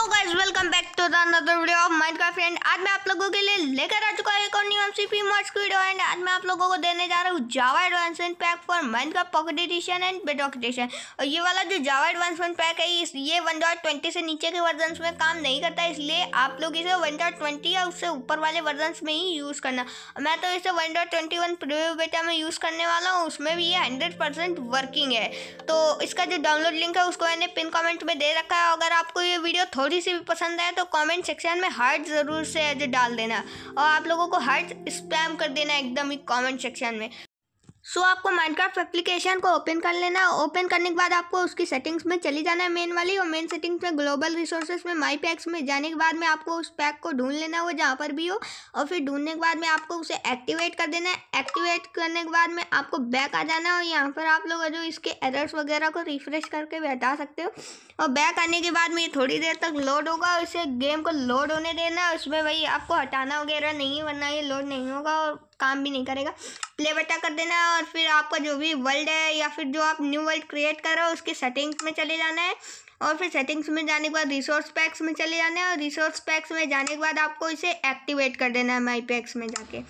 hello guys welcome back to the another video of Minecraft friend आज मैं आप लोगों के लिए लेकर आ चुका हूं एक और न्यू एमसीपी मॉड्स की वीडियो एंड आज मैं आप लोगों को देने जा रहा हूं Java advancement pack for Minecraft pocket edition and bedrock edition और ये वाला जो जावा एडवांसमेंट पैक है ये 1.20 से नीचे के वर्जन्स में काम नहीं करता इसलिए आप लोग इसे 1.20 या उससे ऊपर वाले वर्जन्स में ही यूज़ करना मैं तो इसे 1.21 प्रीव्यू बेटा में यूज़ करने वाला हूँ उसमें भी ये 100% वर्किंग है तो इसका जो डाउनलोड लिंक है उसको मैंने पिन कमेंट में दे रखा है अगर आपको ये वीडियो थोड़ी थोड़ी सी भी पसंद आए तो कमेंट सेक्शन में हार्ट ज़रूर से डाल देना और आप लोगों को हार्ट स्पैम कर देना एकदम ही कमेंट सेक्शन में सो आपको माइनक्राफ्ट एप्लीकेशन को ओपन कर लेना है ओपन करने के बाद आपको उसकी सेटिंग्स में चली जाना है मेन वाली और मेन सेटिंग्स में ग्लोबल रिसोर्सेज में माई पैक्स में जाने के बाद में आपको उस पैक को ढूंढ लेना हो जहाँ पर भी हो और फिर ढूंढने के बाद में आपको उसे एक्टिवेट कर देना है एक्टिवेट करने के बाद में आपको बैक आ जाना है और यहाँ पर आप लोग जो इसके एरर्स वगैरह को रिफ्रेश करके हटा सकते हो और बैक आने के बाद में ये थोड़ी देर तक लोड होगा और इसे गेम को लोड होने देना है उसमें वही आपको हटाना वगैरह नहीं वरना ये लोड नहीं होगा और काम भी नहीं करेगा प्ले बटा कर देना है और फिर आपका जो भी वर्ल्ड है या फिर जो आप न्यू वर्ल्ड क्रिएट कर रहे हो उसके सेटिंग्स में चले जाना है और फिर सेटिंग्स में जाने के बाद रिसोर्स पैक्स में चले जाना है और रिसोर्स पैक्स में जाने के बाद आपको इसे एक्टिवेट कर देना है माई पैक्स में जाके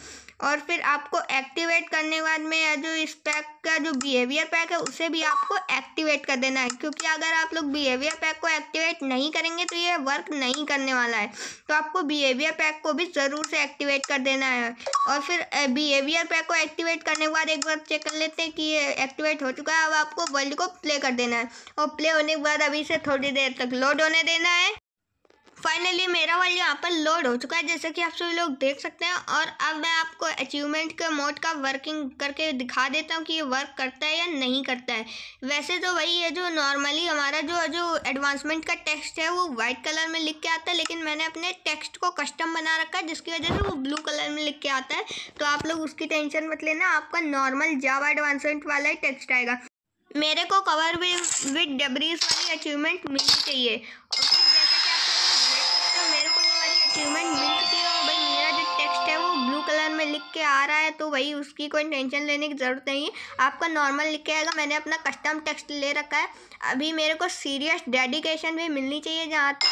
और फिर आपको एक्टिवेट करने के बाद में या जो इस पैक का जो बिहेवियर पैक है उसे भी आपको एक्टिवेट कर देना है क्योंकि अगर आप लोग बिहेवियर पैक को एक्टिवेट नहीं करेंगे तो ये वर्क नहीं करने वाला है तो आपको बिहेवियर पैक को भी ज़रूर से एक्टिवेट कर देना है और फिर बिहेवियर पैक को एक्टिवेट करने के बाद एक बार चेक कर लेते हैं कि ये एक्टिवेट हो चुका है अब आपको वर्ल्ड को प्ले कर देना है और प्ले होने के बाद अभी से थोड़ी देर तक लोड होने देना है फाइनली मेरा वाल यहाँ पर लोड हो चुका है जैसे कि आप सभी लोग देख सकते हैं और अब मैं आपको अचीवमेंट के मोड का वर्किंग करके दिखा देता हूँ कि ये वर्क करता है या नहीं करता है वैसे तो वही है जो नॉर्मली हमारा जो जो एडवांसमेंट का टेक्स्ट है वो वाइट कलर में लिख के आता है लेकिन मैंने अपने टेक्स्ट को कस्टम बना रखा है जिसकी वजह से वो ब्लू कलर में लिख के आता है तो आप लोग उसकी टेंशन मत लेना आपका नॉर्मल जावा एडवांसमेंट वाला ही टेक्स्ट आएगा मेरे को कवर विद डबरीज वाली अचीवमेंट मिलनी चाहिए अचीवमेंट मिल चुकी है और भाई मेरा जो टेक्स्ट है वो ब्लू कलर में लिख के आ रहा है तो भाई उसकी कोई टेंशन लेने की ज़रूरत नहीं है आपका नॉर्मल लिख के आएगा मैंने अपना कस्टम टेक्स्ट ले रखा है अभी मेरे को सीरियस डेडिकेशन भी मिलनी चाहिए जहाँ तक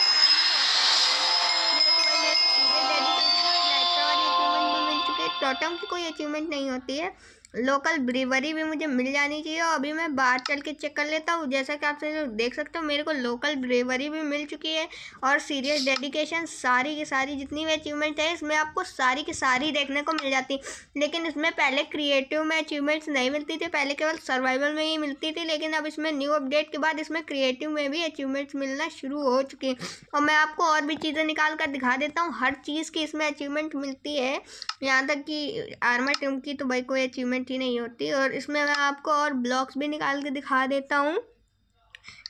टोटम की कोई अचीवमेंट नहीं होती है लोकल ब्रीवरी भी मुझे मिल जानी चाहिए और अभी मैं बाहर चल के चेक कर लेता हूँ जैसा कि आप सब देख सकते हो मेरे को लोकल ब्रीवरी भी मिल चुकी है और सीरियस डेडिकेशन सारी की सारी जितनी भी अचीवमेंट है इसमें आपको सारी की सारी देखने को मिल जाती लेकिन इसमें पहले क्रिएटिव में अचीवमेंट्स नहीं मिलती थी पहले केवल सर्वाइवल में ही मिलती थी लेकिन अब इसमें न्यू अपडेट के बाद इसमें क्रिएटिव में भी अचीवमेंट्स मिलना शुरू हो चुकी और मैं आपको और भी चीज़ें निकाल कर दिखा देता हूँ हर चीज़ की इसमें अचीवमेंट मिलती है यहाँ तक कि आर्मा टीम की तो भाई कोई अचीवमेंट पेमेंट ही नहीं होती और इसमें मैं आपको और ब्लॉक्स भी निकाल के दिखा देता हूँ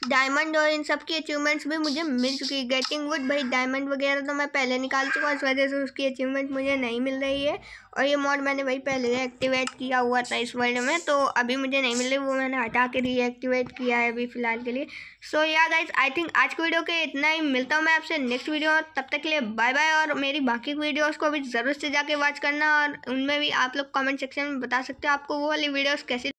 डायमंड और इन सब की अचीवमेंट्स भी मुझे मिल चुकी है गेटिंग वुड भाई डायमंड वगैरह तो मैं पहले निकाल चुका हूँ इस वजह से उसकी अचीवमेंट मुझे नहीं मिल रही है और ये मॉड मैंने भाई पहले एक्टिवेट किया हुआ था इस वर्ल्ड में तो अभी मुझे नहीं मिल रही वो मैंने हटा के रीएक्टिवेट किया है अभी फ़िलहाल के लिए सो या गाइज आई थिंक आज की वीडियो के इतना ही मिलता हूँ मैं आपसे नेक्स्ट वीडियो तब तक के लिए बाय बाय और मेरी बाकी वीडियोज़ को भी ज़रूर से जाके वॉच करना और उनमें भी आप लोग कॉमेंट सेक्शन में बता सकते हो आपको वो वाली वीडियोज़ कैसी